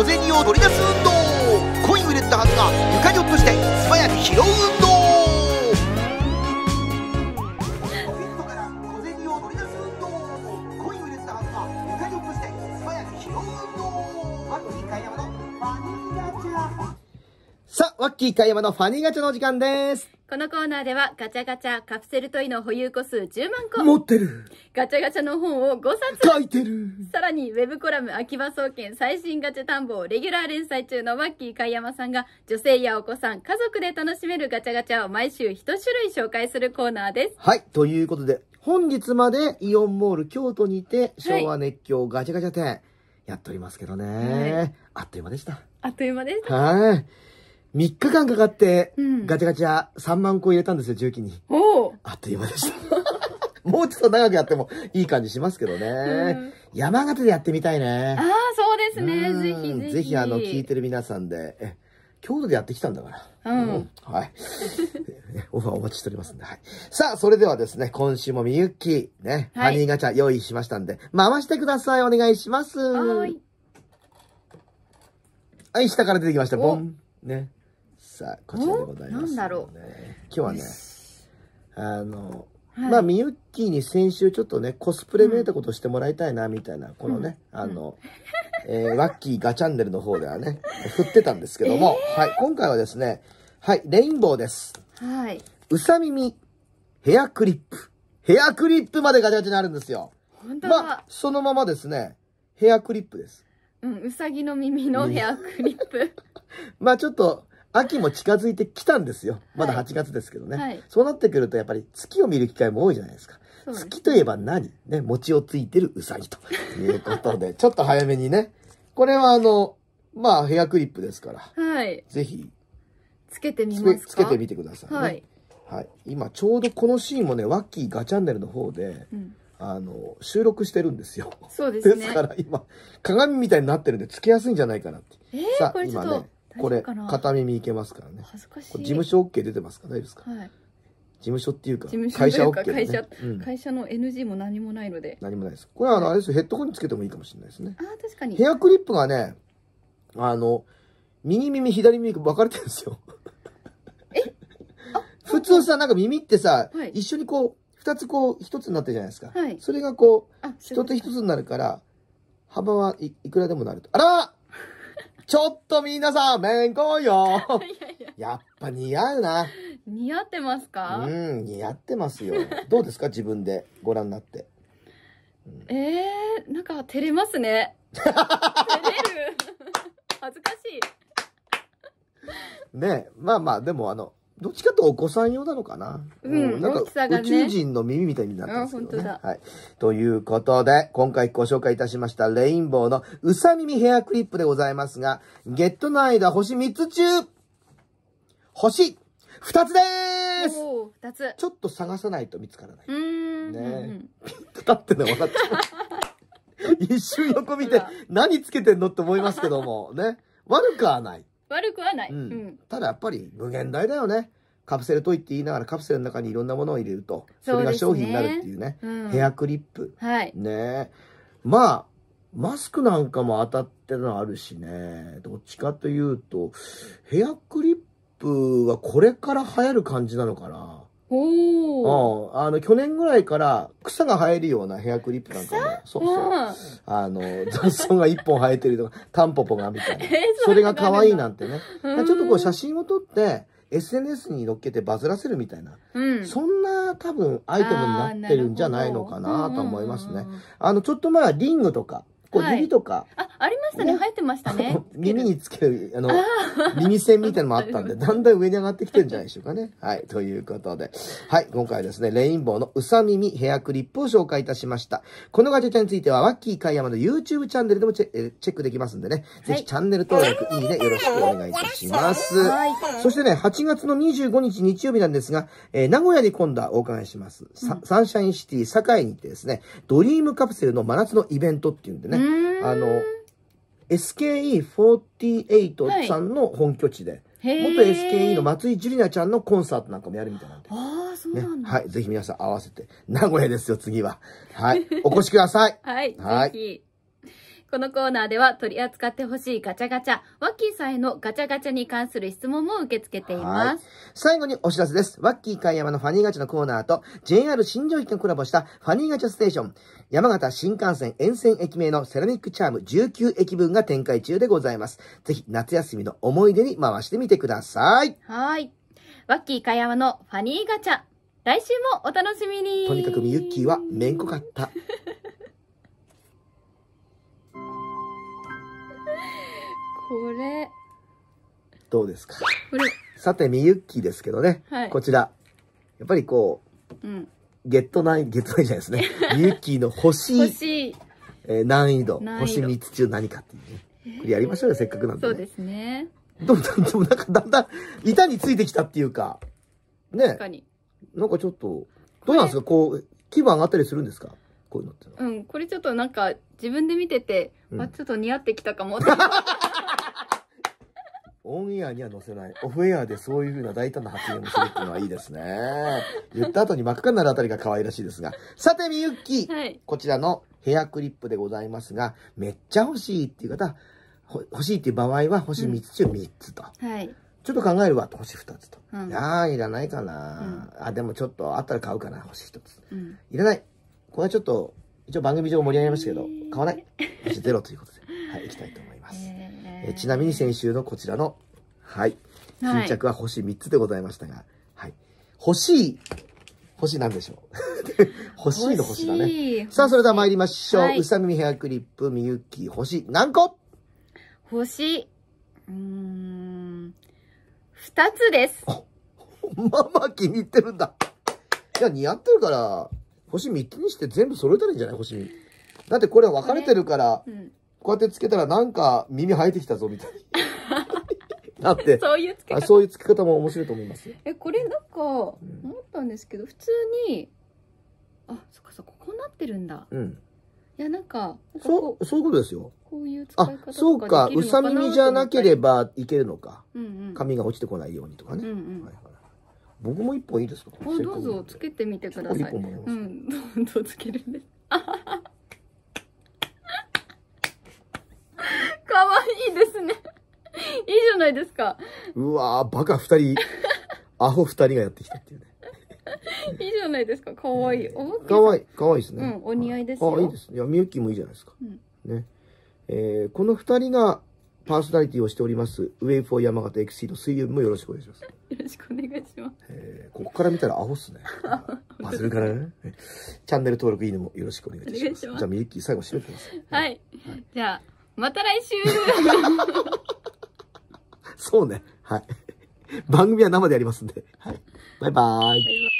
小銭を取り出す運動コインを入れたはずが床に落として素早く拾う運動ワッキー買いのファニーガチャの時間です。このコーナーではガチャガチャカプセルトイの保有個数10万個持ってるガチャガチャの本を5冊書いてるさらにウェブコラム秋葉総研最新ガチャ探訪レギュラー連載中のワッキーや山さんが女性やお子さん家族で楽しめるガチャガチャを毎週1種類紹介するコーナーですはいということで本日までイオンモール京都にて昭和熱狂ガチャガチャ店やっておりますけどね、はい、あっという間でしたあっという間でしたはい3日間かかって、ガチャガチャ3万個入れたんですよ、重機に。おあっという間でした。もうちょっと長くやってもいい感じしますけどね。うん、山形でやってみたいね。ああ、そうですね。ぜひぜひ。ぜひ、あの、聞いてる皆さんで、え、京都でやってきたんだから。うん。うん、はい。オファーお待ちしておりますんで。はい。さあ、それではですね、今週もみゆき、ね、ハニーガチャ用意しましたんで、回してください。お願いします。はい。はい、下から出てきました。ボン。ね。さいこちらでございます、ね、なんだろう今日はねあの、はい、まあみゆっきーに先週ちょっとねコスプレ見えたことしてもらいたいなみたいな、うん、このね、あの、うん、えー、ワッキーガチャンネルの方ではね振ってたんですけども、えー、はい今回はですねはいレインボーですはいうさ耳ヘアクリップヘアクリップまでガチャガチャになるんですよまあそのままですねヘアクリップですうん、うさぎの耳のヘアクリップ。まあちょっと、秋も近づいてきたんですよ。まだ8月ですけどね。はい、そうなってくると、やっぱり月を見る機会も多いじゃないですか。す月といえば何ね、餅をついてるうさぎと いうことで、ちょっと早めにね。これはあの、まあヘアクリップですから。はい。ぜひ。つけてみますつけてみてください、ね、はい。はい。今ちょうどこのシーンもね、ワッキーガチャンネルの方で、うんあの、収録してるんですよ。そうですね。ですから今、鏡みたいになってるんで、つけやすいんじゃないかなって。えー、さあ、今ね、これ片耳いけますからね恥ずかしい事務所 OK 出てますか大丈夫ですか、はい、事務所っていうか会社 OK 会社、会社の NG も何もないので何もないですこれはあの、あれですヘッドホンにつけてもいいかもしれないですねあ確かにヘアクリップがねあの右耳左耳分かれてるんですよ 普通さなんか耳ってさ、はい、一緒にこう二つこう一つになってるじゃないですか、はい、それがこう1つ一つになるから幅はいくらでもなるとあらちょっと皆さん、めんこよ。やっぱ似合うな。似合ってますかうん、似合ってますよ。どうですか自分でご覧になって。うん、えー、なんか照れますね。照れる。恥ずかしい。ねまあまあ、でもあの、どっちかとお子さん用なのかな。うん、うん、なんか、ね、宇宙人の耳みたいになってますけど、ね、だ。はい。ということで、今回ご紹介いたしましたレインボーのうさ耳ヘアクリップでございますが、ゲットの間星3つ中、星2つですお2つ。ちょっと探さないと見つからない。うん。ね、ピンと立ってね、笑っちゃう。一瞬横見て、何つけてんのって思いますけども、ね。悪くはない。悪くはない、うんただやっぱり無限大だよねカプセルトイって言いながらカプセルの中にいろんなものを入れるとそれが商品になるっていうね、ね、ヘアクリップ、はい、ねまあマスクなんかも当たってるのあるしねどっちかというとヘアクリップはこれから流行る感じなのかなおうん、あの、去年ぐらいから草が生えるようなヘアクリップなんかも、そうそう。うんあの、雑草が一本生えてるとか、タンポポがみたいな。それが可愛いなんてね。だちょっとこう写真を撮って、SNS に載っけてバズらせるみたいな。うん。そんな多分アイテムになってるんじゃないのかなと思いますね。あの、ちょっと前はリングとか、こう指とか、あ、ありましたね。ね生えてましたね。耳につける、あの、耳栓みたいなのもあったんで、だんだん上に上がってきてるんじゃないでしょうかね。はい。ということで。はい。今回はですね、レインボーのうさ耳ヘアクリップを紹介いたしました。このガチャちゃんについては、ワッキーかいやまの YouTube チャンネルでもチェチェックできますんでね。はい、ぜひチャンネル登録、いいね、よろしくお願いいたします。そしてね、8月の25日日曜日なんですが、えー、名古屋に今度はお伺いします。サンシャインシティ、堺に行ってですね、ドリームカプセルの真夏のイベントっていうんでね、あの SKE48 さんの本拠地で、はい、元 SKE の松井樹里奈ちゃんのコンサートなんかもやるみたいなんで。ああ、そうなんだ、ね、はい。ぜひ皆さん合わせて。名古屋ですよ、次は。はい。お越しください。はい。はい。このコーナーでは取り扱ってほしいガチャガチャ、ワッキーさんへのガチャガチャに関する質問も受け付けています。最後にお知らせです。ワッキー海山のファニーガチャのコーナーと JR 新庄駅がコラボしたファニーガチャステーション、山形新幹線沿線駅名のセラミックチャーム19駅分が展開中でございます。ぜひ夏休みの思い出に回してみてください。はい。ワッキー海山のファニーガチャ、来週もお楽しみにとにかくミユッキーはめんこかった。これ。どうですかこれ。さて、みゆっきですけどね。はい。こちら。やっぱりこう、うん。ゲットない、ゲットないじゃないですね。みゆっきの星。星。えー、難易度。星3つ中何かっていうね。これやりましょうよ、せっかくなんで、ね、そうですね。どんどん、でもなんかだんだん板についてきたっていうか。ね。確かに。なんかちょっと、どうなんですかこう、気分上がったりするんですかこういうのって。うん、これちょっとなんか自分で見てて、うん、あ、ちょっと似合ってきたかも。オンエアには載せない。オフエアでそういうふうな大胆な発言をするっていうのはいいですね。言った後に真っ赤になるあたりが可愛らしいですが。さて、みゆき、はい、こちらのヘアクリップでございますが、めっちゃ欲しいっていう方、欲しいっていう場合は星3つ中3つと。うん、はい。ちょっと考えるわ、星2つと。うん、ああ、いらないかな、うん、あ、でもちょっとあったら買うかな、星1つ。うん、いらない。これはちょっと、一応番組上盛り上げましたけど、買わない。星0ということで。はい、いきたいと思います。えちなみに先週のこちらの、はい。巾着は星3つでございましたが、はい。欲しい、星なんでしょう。欲しいの星だね。さあ、それでは参りましょう。はい、うさみみヘアクリップ、みゆき、星、何個星、うん、2つです。まあまあ気に入ってるんだ。いや、似合ってるから、星3つにして全部揃えたらいいんじゃない星に。だってこれ分かれてるから、こうやってつけたらなんか耳生えてきたぞみたいな。なって。そういうつけ方。そういうつけ方も面白いと思います。え、これなんか、思ったんですけど、普通に、あ、そっかそっか、こうなってるんだ。うん。いや、なんか、なそう、そういうことですよ。こういう使い方あ、そうか、うさ耳じゃなければいけるのか。うんうん。髪が落ちてこないようにとかね。うんうん。はいはい僕も一本いいですか。どうぞつけてみてください。うん、どうぞつけるんです。あ ないですか。うわー、バカ2人、アホ2人がやってきたっていうね。いいじゃないですか。かわいい。かわいい、かわいいですね。うん、お似合いですよ。あ、いいですいや、みゆきもいいじゃないですか。うん、ね。えー、この2人がパーソナリティをしております、ウェイフォー山形エクシード水曜もよろしくお願いします。よろしくお願いします。えー、ここから見たらアホっすね。バズるからね。チャンネル登録いいねもよろしくお願いします。じゃあ、みゆき最後締めてください。はい。はい、じゃあ、また来週そうね。はい。番組は生でやりますんで。はい。バイバーイ。